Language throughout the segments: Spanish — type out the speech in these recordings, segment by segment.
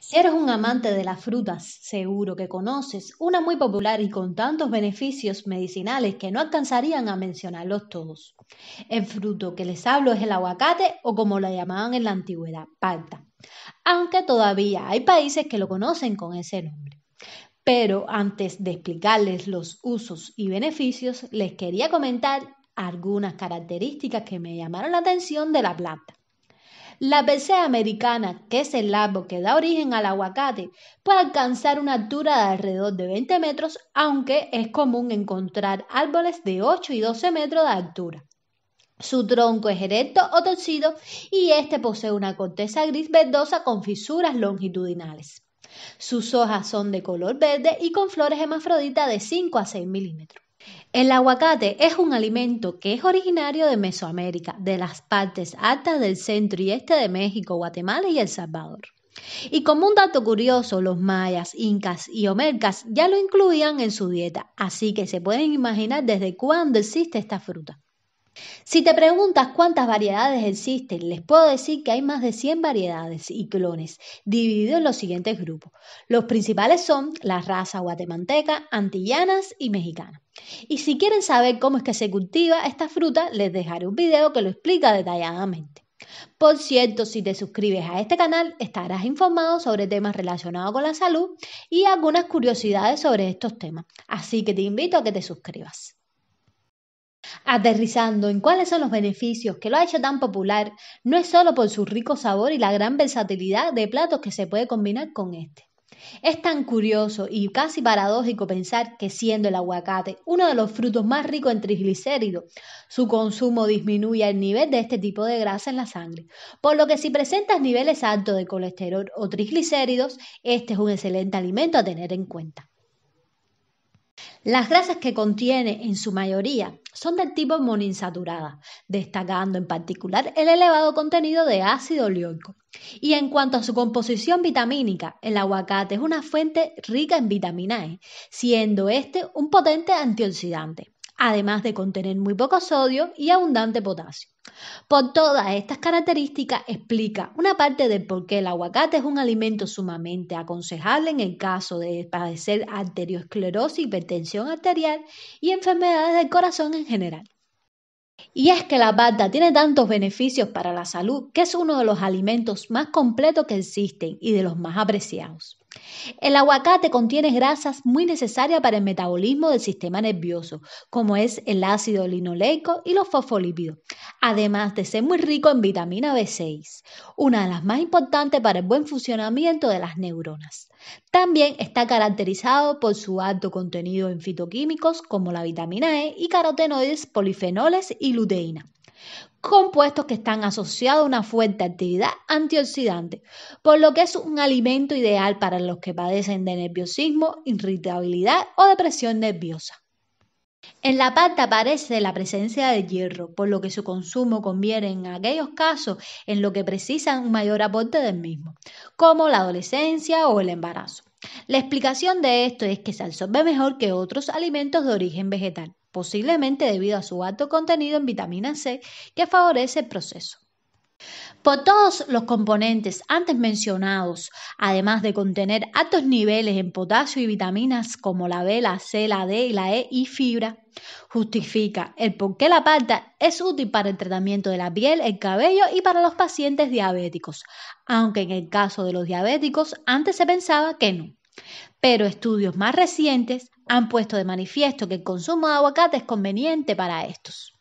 Si eres un amante de las frutas, seguro que conoces una muy popular y con tantos beneficios medicinales que no alcanzarían a mencionarlos todos. El fruto que les hablo es el aguacate o como lo llamaban en la antigüedad, palta, aunque todavía hay países que lo conocen con ese nombre. Pero antes de explicarles los usos y beneficios, les quería comentar algunas características que me llamaron la atención de la planta. La persea americana, que es el árbol que da origen al aguacate, puede alcanzar una altura de alrededor de 20 metros, aunque es común encontrar árboles de 8 y 12 metros de altura. Su tronco es erecto o torcido y este posee una corteza gris verdosa con fisuras longitudinales. Sus hojas son de color verde y con flores hermafroditas de 5 a 6 milímetros. El aguacate es un alimento que es originario de Mesoamérica, de las partes altas del centro y este de México, Guatemala y El Salvador. Y como un dato curioso, los mayas, incas y omercas ya lo incluían en su dieta, así que se pueden imaginar desde cuándo existe esta fruta. Si te preguntas cuántas variedades existen, les puedo decir que hay más de 100 variedades y clones, divididos en los siguientes grupos. Los principales son la raza guatemalteca, antillanas y mexicana. Y si quieren saber cómo es que se cultiva esta fruta, les dejaré un video que lo explica detalladamente. Por cierto, si te suscribes a este canal, estarás informado sobre temas relacionados con la salud y algunas curiosidades sobre estos temas. Así que te invito a que te suscribas. Aterrizando en cuáles son los beneficios que lo ha hecho tan popular, no es solo por su rico sabor y la gran versatilidad de platos que se puede combinar con este. Es tan curioso y casi paradójico pensar que siendo el aguacate uno de los frutos más ricos en triglicéridos, su consumo disminuye el nivel de este tipo de grasa en la sangre, por lo que si presentas niveles altos de colesterol o triglicéridos, este es un excelente alimento a tener en cuenta. Las grasas que contiene en su mayoría son del tipo monoinsaturada, destacando en particular el elevado contenido de ácido oleico. Y en cuanto a su composición vitamínica, el aguacate es una fuente rica en vitamina E, siendo este un potente antioxidante además de contener muy poco sodio y abundante potasio. Por todas estas características explica una parte de por qué el aguacate es un alimento sumamente aconsejable en el caso de padecer arteriosclerosis, hipertensión arterial y enfermedades del corazón en general. Y es que la pata tiene tantos beneficios para la salud que es uno de los alimentos más completos que existen y de los más apreciados. El aguacate contiene grasas muy necesarias para el metabolismo del sistema nervioso, como es el ácido linoleico y los fosfolípidos, además de ser muy rico en vitamina B6, una de las más importantes para el buen funcionamiento de las neuronas. También está caracterizado por su alto contenido en fitoquímicos como la vitamina E y carotenoides, polifenoles y luteína compuestos que están asociados a una fuerte actividad antioxidante, por lo que es un alimento ideal para los que padecen de nerviosismo, irritabilidad o depresión nerviosa. En la pata aparece la presencia de hierro, por lo que su consumo conviene en aquellos casos en los que precisan un mayor aporte del mismo, como la adolescencia o el embarazo. La explicación de esto es que se absorbe mejor que otros alimentos de origen vegetal, posiblemente debido a su alto contenido en vitamina C que favorece el proceso. Por todos los componentes antes mencionados, además de contener altos niveles en potasio y vitaminas como la B, la C, la D y la E y fibra, justifica el por qué la palta es útil para el tratamiento de la piel, el cabello y para los pacientes diabéticos, aunque en el caso de los diabéticos antes se pensaba que no. Pero estudios más recientes han puesto de manifiesto que el consumo de aguacate es conveniente para estos.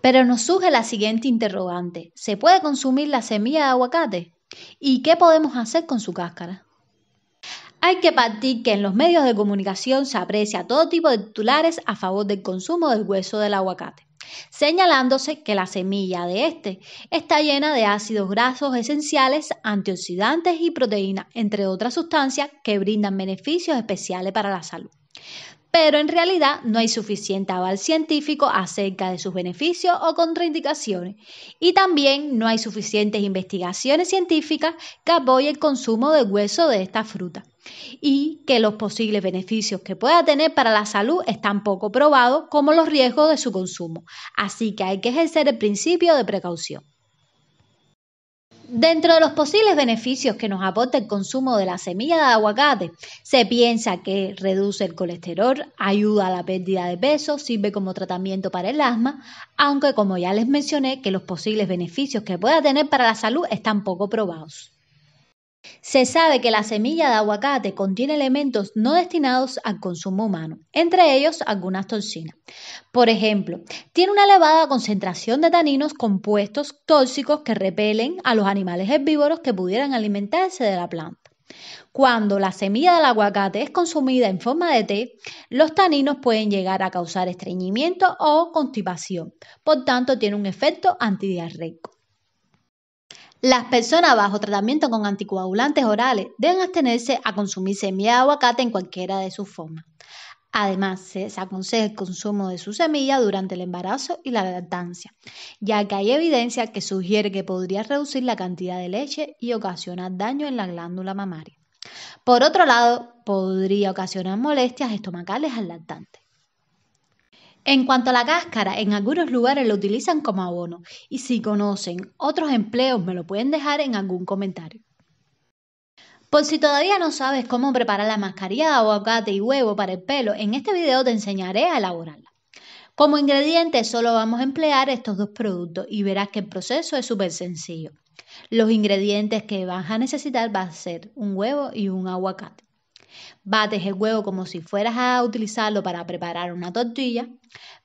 Pero nos surge la siguiente interrogante. ¿Se puede consumir la semilla de aguacate? ¿Y qué podemos hacer con su cáscara? Hay que partir que en los medios de comunicación se aprecia todo tipo de titulares a favor del consumo del hueso del aguacate, señalándose que la semilla de este está llena de ácidos grasos esenciales, antioxidantes y proteínas, entre otras sustancias que brindan beneficios especiales para la salud pero en realidad no hay suficiente aval científico acerca de sus beneficios o contraindicaciones y también no hay suficientes investigaciones científicas que apoyen el consumo de hueso de esta fruta y que los posibles beneficios que pueda tener para la salud están poco probados como los riesgos de su consumo, así que hay que ejercer el principio de precaución. Dentro de los posibles beneficios que nos aporta el consumo de la semilla de aguacate, se piensa que reduce el colesterol, ayuda a la pérdida de peso, sirve como tratamiento para el asma, aunque como ya les mencioné que los posibles beneficios que pueda tener para la salud están poco probados. Se sabe que la semilla de aguacate contiene elementos no destinados al consumo humano, entre ellos algunas toxinas. Por ejemplo, tiene una elevada concentración de taninos compuestos tóxicos que repelen a los animales herbívoros que pudieran alimentarse de la planta. Cuando la semilla del aguacate es consumida en forma de té, los taninos pueden llegar a causar estreñimiento o constipación. Por tanto, tiene un efecto antidiarreico. Las personas bajo tratamiento con anticoagulantes orales deben abstenerse a consumir semilla de aguacate en cualquiera de sus formas. Además, se desaconseja el consumo de su semilla durante el embarazo y la lactancia, ya que hay evidencia que sugiere que podría reducir la cantidad de leche y ocasionar daño en la glándula mamaria. Por otro lado, podría ocasionar molestias estomacales al lactante. En cuanto a la cáscara, en algunos lugares lo utilizan como abono y si conocen otros empleos me lo pueden dejar en algún comentario. Por si todavía no sabes cómo preparar la mascarilla de aguacate y huevo para el pelo, en este video te enseñaré a elaborarla. Como ingredientes solo vamos a emplear estos dos productos y verás que el proceso es súper sencillo. Los ingredientes que vas a necesitar van a ser un huevo y un aguacate. Bates el huevo como si fueras a utilizarlo para preparar una tortilla,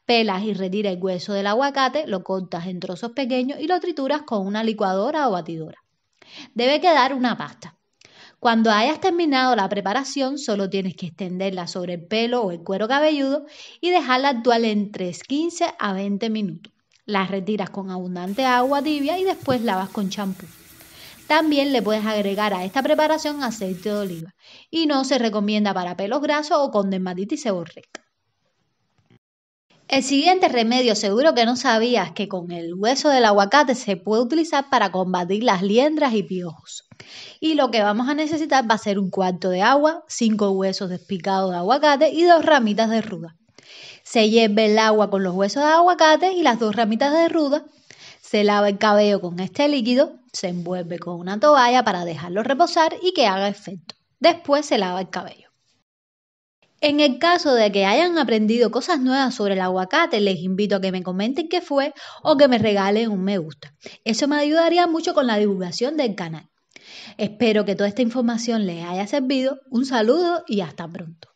pelas y retiras el hueso del aguacate, lo cortas en trozos pequeños y lo trituras con una licuadora o batidora. Debe quedar una pasta. Cuando hayas terminado la preparación, solo tienes que extenderla sobre el pelo o el cuero cabelludo y dejarla actuar entre 15 a 20 minutos. La retiras con abundante agua tibia y después lavas con champú. También le puedes agregar a esta preparación aceite de oliva y no se recomienda para pelos grasos o con dermatitis seborreica. El siguiente remedio, seguro que no sabías que con el hueso del aguacate se puede utilizar para combatir las liendras y piojos. Y lo que vamos a necesitar va a ser un cuarto de agua, cinco huesos despicados de aguacate y dos ramitas de ruda. Se hierve el agua con los huesos de aguacate y las dos ramitas de ruda. Se lava el cabello con este líquido, se envuelve con una toalla para dejarlo reposar y que haga efecto. Después se lava el cabello. En el caso de que hayan aprendido cosas nuevas sobre el aguacate, les invito a que me comenten qué fue o que me regalen un me gusta. Eso me ayudaría mucho con la divulgación del canal. Espero que toda esta información les haya servido. Un saludo y hasta pronto.